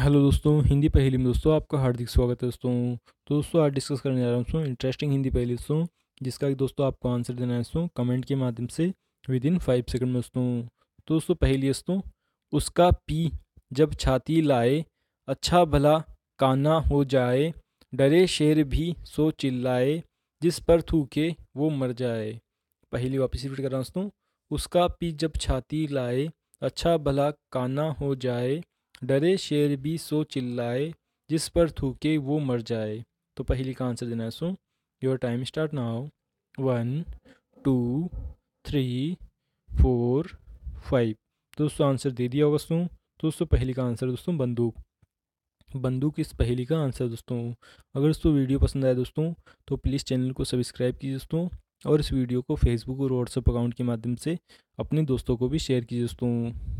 hello दोस्तों हिंदी पहेली में दोस्तों आपका हार्दिक स्वागत है दोस्तों तो दोस्तों आज डिस्कस करने जा रहा हूँ इंटरेस्टिंग हिंदी पहेली दोस्तों जिसका दोस्तों आपको आंसर देना है दोस्तों कमेंट के माध्यम से विद इन फाइव सेकंड में दोस्तों तो दोस्तों पहेली दोस्तों उसका पी जब छाती लाए अच्छा भला काना हो जाए डरे शेर भी सो चिल्लाए जिस पर थूके वो मर जाए पहली वापस रिपीट कर रहा हूँ दोस्तों उसका पी जब छाती लाए अच्छा भला काना हो जाए डरे शेर भी सो चिल्लाए जिस पर थूके वो मर जाए तो पहली का आंसर देना है so your time start now one two three four five तो दोस्तों आंसर दे दिया होगा दोस्तों तो दोस्तों पहली का आंसर दोस्तों बंदूक बंदूक इस पहली का आंसर दोस्तों अगर दोस्तों वीडियो पसंद आए दोस्तों तो प्लीज़ चैनल को सब्सक्राइब कीजिए दोस्तों और इस वीडियो को फेसबुक और व्हाट्सएप अकाउंट के माध्यम से अपने दोस्तों को भी शेयर कीजिए दोस्तों